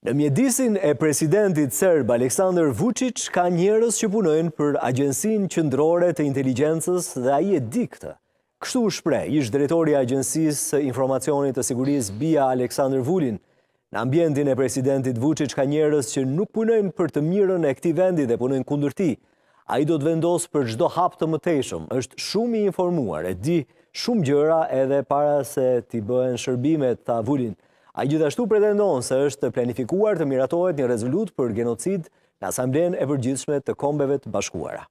Në mjedisin e presidentit Serb Aleksandr Vucic ka njërës që punojnë për agjensin qëndrore të inteligencës dhe aje dikta. Kështu shpre, ishtë drejtori agjensis informacionit të siguris Bia Aleksandr Vulin. Në ambientin e presidentit Vucic ka njërës që nuk punojnë për të mirën e këti vendi dhe punojnë kundur ti. A i do të vendosë për gjdo hap të mëtejshëm, është shumë i informuar e di shumë gjëra edhe para se ti bëhen shërbimet të Vulin. A gjithashtu pretendon se është planifikuar të miratohet një rezolut për genocid në Asamblen e përgjithshme të kombeve të bashkuara.